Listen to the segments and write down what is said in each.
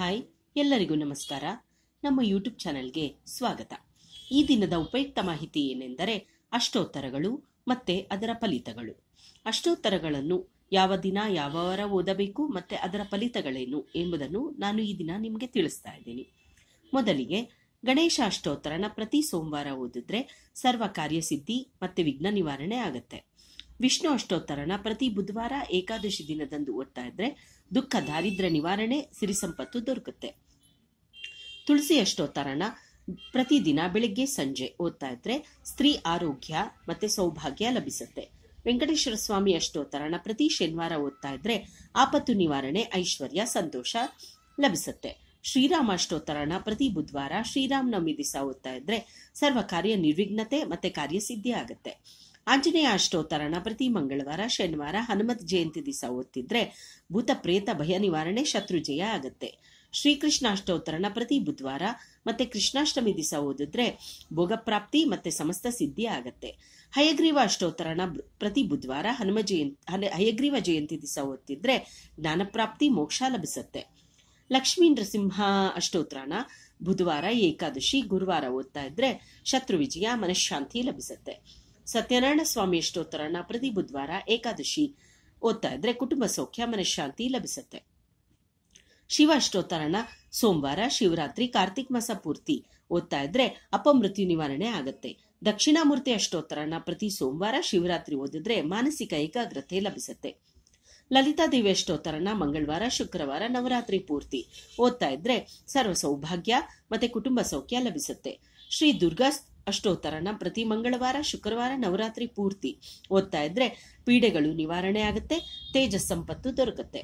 hi ಎಲ್ಲರಿಗೂ ನಮಸ್ಕಾರ ನಮ್ಮ ಯೂಟ್ಯೂಬ್ ಚಾನೆಲ್ಗೆ ಸ್ವಾಗತ ಈ ದಿನದ ಉಪಯುಕ್ತ ಮಾಹಿತಿ ಏನೆಂದರೆ ಅಷ್ಟೋತ್ತರಗಳು ಮತ್ತು ಅದರ ಫಲಿತಗಳು ಅಷ್ಟೋತ್ತರಗಳನ್ನು ಯಾವ ದಿನ ಯಾವ ವಾರ ಓದಬೇಕು ಮತ್ತು ಅದರ ಫಲಿತಗಳೇನು ಎಂಬುದನ್ನು ನಾನು ಈ ದಿನ ನಿಮಗೆ ತಿಳಿಸ್ತಾ ಇದ್ದೀನಿ ಮೊದಲಿಗೆ ಗಣೇಶ ಅಷ್ಟೋತ್ತರನ ಪ್ರತಿ ಸೋಮವಾರ ಓದಿದ್ರೆ ಸರ್ವ ಕಾರ್ಯಸಿದ್ಧಿ ಮತ್ತು ವಿಘ್ನ ನಿವಾರಣೆ ಆಗುತ್ತೆ ವಿಷ್ಣು ಅಷ್ಟೋತ್ತರಣ ಪ್ರತಿ ಬುಧವಾರ ಏಕಾದಶಿ ದಿನದಂದು ಓದ್ತಾ ಇದ್ರೆ ದುಃಖ ದಾರಿದ್ರ ನಿವಾರಣೆ ಸಿರಿಸಂಪತ್ತು ದೊರಕುತ್ತೆ ತುಳಸಿ ಅಷ್ಟೋತ್ತರಣ ಪ್ರತಿದಿನ ಬೆಳಿಗ್ಗೆ ಸಂಜೆ ಓದ್ತಾ ಇದ್ರೆ ಸ್ತ್ರೀ ಆರೋಗ್ಯ ಮತ್ತೆ ಸೌಭಾಗ್ಯ ಲಭಿಸುತ್ತೆ ವೆಂಕಟೇಶ್ವರ ಸ್ವಾಮಿ ಅಷ್ಟೋತ್ತರಣ ಪ್ರತಿ ಶನಿವಾರ ಓದ್ತಾ ಇದ್ರೆ ಆಪತ್ತು ನಿವಾರಣೆ ಐಶ್ವರ್ಯ ಸಂತೋಷ ಲಭಿಸುತ್ತೆ ಶ್ರೀರಾಮ ಅಷ್ಟೋತ್ತರಣ ಪ್ರತಿ ಬುಧವಾರ ಶ್ರೀರಾಮನವಮಿ ದಿವಸ ಓದ್ತಾ ಇದ್ರೆ ಸರ್ವ ಕಾರ್ಯ ನಿರ್ವಿಘ್ನತೆ ಮತ್ತೆ ಕಾರ್ಯಸಿದ್ಧಿ ಆಗುತ್ತೆ ಆಂಜನೇಯ ಅಷ್ಟೋತ್ತರಣ ಪ್ರತಿ ಮಂಗಳವಾರ ಶನಿವಾರ ಹನುಮತ್ ಜಯಂತಿ ದಿವಸ ಓದ್ತಿದ್ರೆ ಭೂತ ಪ್ರೇತ ಭಯ ನಿವಾರಣೆ ಶತ್ರು ಜಯ ಆಗತ್ತೆ ಶ್ರೀಕೃಷ್ಣ ಅಷ್ಟೋತ್ತರಣ ಪ್ರತಿ ಬುಧವಾರ ಮತ್ತೆ ಕೃಷ್ಣಾಷ್ಟಮಿ ದಿವಸ ಓದಿದ್ರೆ ಭೋಗಪ್ರಾಪ್ತಿ ಮತ್ತೆ ಸಮಸ್ತ ಸಿದ್ಧಿ ಆಗತ್ತೆ ಹಯಗ್ರೀವ ಅಷ್ಟೋತ್ತರಣ ಪ್ರತಿ ಬುಧವಾರ ಹನುಮ ಜಯಂತಿ ಹಯಗ್ರೀವ ಜಯಂತಿ ದಿವಸ ಓದ್ತಿದ್ರೆ ಜ್ಞಾನಪ್ರಾಪ್ತಿ ಮೋಕ್ಷ ಲಭಿಸುತ್ತೆ ಲಕ್ಷ್ಮೀ ನೃಸಿಂಹ ಅಷ್ಟೋತ್ತರಣ ಬುಧವಾರ ಏಕಾದಶಿ ಗುರುವಾರ ಓದ್ತಾ ಇದ್ರೆ ಶತ್ರು ವಿಜಯ ಮನಃಶಾಂತಿ ಲಭಿಸತ್ತೆ ಸತ್ಯನಾರಾಯಣ ಸ್ವಾಮಿ ಅಷ್ಟೋತ್ತರನ ಪ್ರತಿ ಬುಧವಾರ ಏಕಾದಶಿ ಓದ್ತಾ ಇದ್ರೆ ಕುಟುಂಬ ಸೌಖ್ಯ ಮನಃಶಾಂತಿ ಲಭಿಸುತ್ತೆ ಶಿವ ಅಷ್ಟೋತ್ತರಣ ಸೋಮವಾರ ಶಿವರಾತ್ರಿ ಕಾರ್ತಿಕ್ ಮಾಸ ಪೂರ್ತಿ ಓದ್ತಾ ಇದ್ರೆ ಅಪಮೃತ್ಯು ನಿವಾರಣೆ ಆಗತ್ತೆ ದಕ್ಷಿಣಾಮೂರ್ತಿ ಅಷ್ಟೋತ್ತರಣ ಪ್ರತಿ ಸೋಮವಾರ ಶಿವರಾತ್ರಿ ಓದಿದ್ರೆ ಮಾನಸಿಕ ಏಕಾಗ್ರತೆ ಲಭಿಸುತ್ತೆ ಲಲಿತಾದೇವಿ ಅಷ್ಟೋತ್ತರಣ ಮಂಗಳವಾರ ಶುಕ್ರವಾರ ನವರಾತ್ರಿ ಪೂರ್ತಿ ಓದ್ತಾ ಇದ್ರೆ ಸರ್ವ ಸೌಭಾಗ್ಯ ಮತ್ತೆ ಕುಟುಂಬ ಸೌಖ್ಯ ಲಭಿಸುತ್ತೆ ಶ್ರೀ ದುರ್ಗಾ ಅಷ್ಟೋತ್ತರನ ಪ್ರತಿ ಮಂಗಳವಾರ ಶುಕ್ರವಾರ ನವರಾತ್ರಿ ಪೂರ್ತಿ ಓದ್ತಾ ಇದ್ರೆ ಪೀಡೆಗಳು ನಿವಾರಣೆ ಆಗುತ್ತೆ ತೇಜಸ್ ಸಂಪತ್ತು ದೊರಕುತ್ತೆ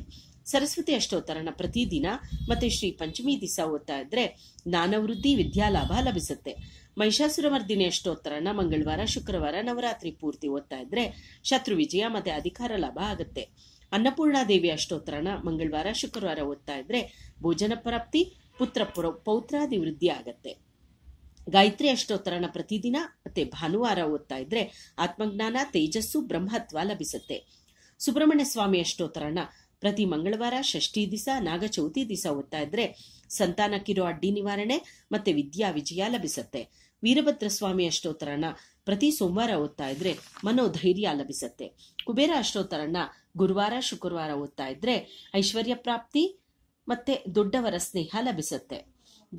ಸರಸ್ವತಿ ಅಷ್ಟೋತ್ತರನ ಪ್ರತಿದಿನ ಮತ್ತೆ ಶ್ರೀ ಪಂಚಮಿ ದಿವಸ ಓದ್ತಾ ಇದ್ರೆ ಜ್ಞಾನವೃದ್ಧಿ ವಿದ್ಯಾಲಾಭ ಲಭಿಸುತ್ತೆ ಮಹಿಷಾಸುರಮರ್ದಿನಿ ಅಷ್ಟೋತ್ತರನ ಮಂಗಳವಾರ ಶುಕ್ರವಾರ ನವರಾತ್ರಿ ಪೂರ್ತಿ ಓದ್ತಾ ಇದ್ರೆ ಶತ್ರು ವಿಜಯ ಮತ್ತೆ ಅಧಿಕಾರ ಲಾಭ ಆಗುತ್ತೆ ಅನ್ನಪೂರ್ಣಾದೇವಿ ಅಷ್ಟೋತ್ತರನ ಮಂಗಳವಾರ ಶುಕ್ರವಾರ ಓದ್ತಾ ಇದ್ರೆ ಭೋಜನ ಪ್ರಾಪ್ತಿ ಪುತ್ರ ಪೌತ್ರಾದಿ ವೃದ್ಧಿ ಆಗತ್ತೆ ಗಾಯತ್ರಿ ಅಷ್ಟೋತ್ತರನ ಪ್ರತಿದಿನ ಮತ್ತೆ ಭಾನುವಾರ ಓದ್ತಾ ಇದ್ರೆ ಆತ್ಮಜ್ಞಾನ ತೇಜಸ್ಸು ಬ್ರಹ್ಮತ್ವ ಲಭಿಸುತ್ತೆ ಸುಬ್ರಹ್ಮಣ್ಯ ಸ್ವಾಮಿ ಅಷ್ಟೋತ್ತರನ ಪ್ರತಿ ಮಂಗಳವಾರ ಷಷ್ಠಿ ದಿವಸ ನಾಗಚೌತಿ ದಿವಸ ಓದ್ತಾ ಇದ್ರೆ ಸಂತಾನಕ್ಕಿರೋ ಅಡ್ಡಿ ನಿವಾರಣೆ ಮತ್ತೆ ವಿದ್ಯಾ ವಿಜಯ ಲಭಿಸುತ್ತೆ ವೀರಭದ್ರ ಸ್ವಾಮಿ ಅಷ್ಟೋತ್ತರನ ಪ್ರತಿ ಸೋಮವಾರ ಓದ್ತಾ ಇದ್ರೆ ಮನೋಧೈರ್ಯ ಲಭಿಸುತ್ತೆ ಕುಬೇರ ಅಷ್ಟೋತ್ತರನ ಗುರುವಾರ ಶುಕ್ರವಾರ ಓದ್ತಾ ಇದ್ರೆ ಐಶ್ವರ್ಯ ಪ್ರಾಪ್ತಿ ಮತ್ತೆ ದೊಡ್ಡವರ ಸ್ನೇಹ ಲಭಿಸುತ್ತೆ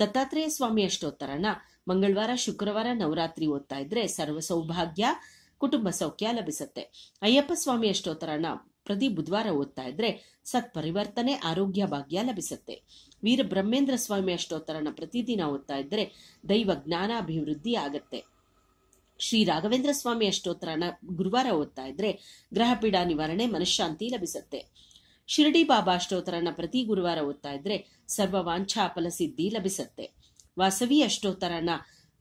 ದತ್ತಾತ್ರೇಯ ಸ್ವಾಮಿ ಅಷ್ಟೋತ್ತರನ ಮಂಗಳವಾರ ಶುಕ್ರವಾರ ನವರಾತ್ರಿ ಓದ್ತಾ ಇದ್ರೆ ಸರ್ವ ಸೌಭಾಗ್ಯ ಕುಟುಂಬ ಸೌಖ್ಯ ಲಭಿಸುತ್ತೆ ಅಯ್ಯಪ್ಪ ಸ್ವಾಮಿ ಅಷ್ಟೋತ್ತರನ ಪ್ರತಿ ಬುಧವಾರ ಓದ್ತಾ ಇದ್ರೆ ಸತ್ಪರಿವರ್ತನೆ ಆರೋಗ್ಯ ಭಾಗ್ಯ ಲಭಿಸುತ್ತೆ ವೀರ ಬ್ರಹ್ಮೇಂದ್ರ ಸ್ವಾಮಿ ಅಷ್ಟೋತ್ತರನ ಪ್ರತಿದಿನ ಓದ್ತಾ ಇದ್ರೆ ದೈವ ಜ್ಞಾನ ಅಭಿವೃದ್ಧಿ ಆಗತ್ತೆ ಶ್ರೀ ರಾಘವೇಂದ್ರ ಸ್ವಾಮಿ ಅಷ್ಟೋತ್ತರನ ಗುರುವಾರ ಓದ್ತಾ ಇದ್ರೆ ಗ್ರಹ ಪೀಡಾ ನಿವಾರಣೆ ಮನಃಶಾಂತಿ ಲಭಿಸುತ್ತೆ ಶಿರಡಿ ಬಾಬಾ ಅಷ್ಟೋತ್ತರನ್ನ ಪ್ರತಿ ಗುರುವಾರ ಓದ್ತಾ ಇದ್ರೆ ಸರ್ವ ವಾಂಛಾ ಫಲಸಿದ್ಧಿ ಲಭಿಸತ್ತೆ ವಾಸವಿ ಅಷ್ಟೋತ್ತರನ್ನ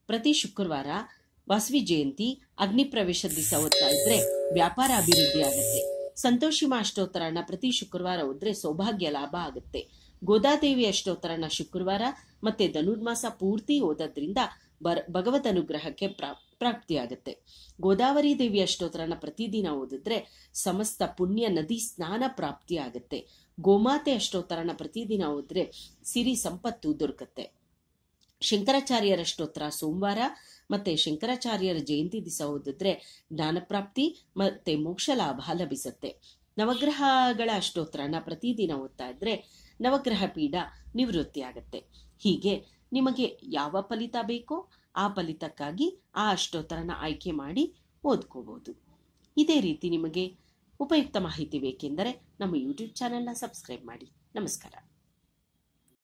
ಪ್ರತಿ ಶುಕ್ರವಾರ ವಾಸವಿ ಜಯಂತಿ ಅಗ್ನಿಪ್ರವೇಶ ದಿವಸ ಓದ್ತಾ ಇದ್ರೆ ವ್ಯಾಪಾರ ಅಭಿವೃದ್ಧಿ ಆಗುತ್ತೆ ಸಂತೋಷಿಮ ಅಷ್ಟೋತ್ತರನ ಪ್ರತಿ ಶುಕ್ರವಾರ ಓದ್ರೆ ಸೌಭಾಗ್ಯ ಲಾಭ ಆಗುತ್ತೆ ಗೋದಾದೇವಿ ಅಷ್ಟೋತ್ತರನ ಶುಕ್ರವಾರ ಮತ್ತೆ ಧನುರ್ಮಾಸ ಪೂರ್ತಿ ಓದೋದ್ರಿಂದ ಭಗವದ್ ಅನುಗ್ರಹಕ್ಕೆ ಪ್ರಾಪ್ತಿಯಾಗತ್ತೆ ಗೋದಾವರಿ ದೇವಿ ಸ್ತೋತ್ರನ ಪ್ರತಿದಿನ ಓದಿದ್ರೆ ಸಮಸ್ತ ಪುಣ್ಯ ನದಿ ಸ್ನಾನ ಪ್ರಾಪ್ತಿಯಾಗುತ್ತೆ ಗೋಮಾತೆ ಅಷ್ಟೋತ್ತರನ ಪ್ರತಿದಿನ ಓದಿದ್ರೆ ಸಿರಿ ಸಂಪತ್ತು ದೊರಕುತ್ತೆ ಶಂಕರಾಚಾರ್ಯರ ಸ್ತೋತ್ರ ಸೋಮವಾರ ಮತ್ತೆ ಶಂಕರಾಚಾರ್ಯರ ಜಯಂತಿ ದಿವಸ ಓದಿದ್ರೆ ಜ್ಞಾನಪ್ರಾಪ್ತಿ ಮತ್ತೆ ಮೋಕ್ಷ ಲಾಭ ಲಭಿಸುತ್ತೆ ನವಗ್ರಹಗಳ ಅಷ್ಟೋತ್ತರನ ಪ್ರತಿದಿನ ಓದ್ತಾ ಇದ್ರೆ ನವಗ್ರಹ ಪೀಡ ನಿವೃತ್ತಿ ಆಗತ್ತೆ ಹೀಗೆ ನಿಮಗೆ ಯಾವ ಫಲಿತ ಬೇಕೋ ಆ ಫಲಿತಕ್ಕಾಗಿ ಆ ಅಷ್ಟೋತ್ತರನ ಆಯ್ಕೆ ಮಾಡಿ ಓದ್ಕೋಬೋದು ಇದೇ ರೀತಿ ನಿಮಗೆ ಉಪಯುಕ್ತ ಮಾಹಿತಿ ಬೇಕೆಂದರೆ ನಮ್ಮ ಯೂಟ್ಯೂಬ್ ಚಾನೆಲ್ನ ಸಬ್ಸ್ಕ್ರೈಬ್ ಮಾಡಿ ನಮಸ್ಕಾರ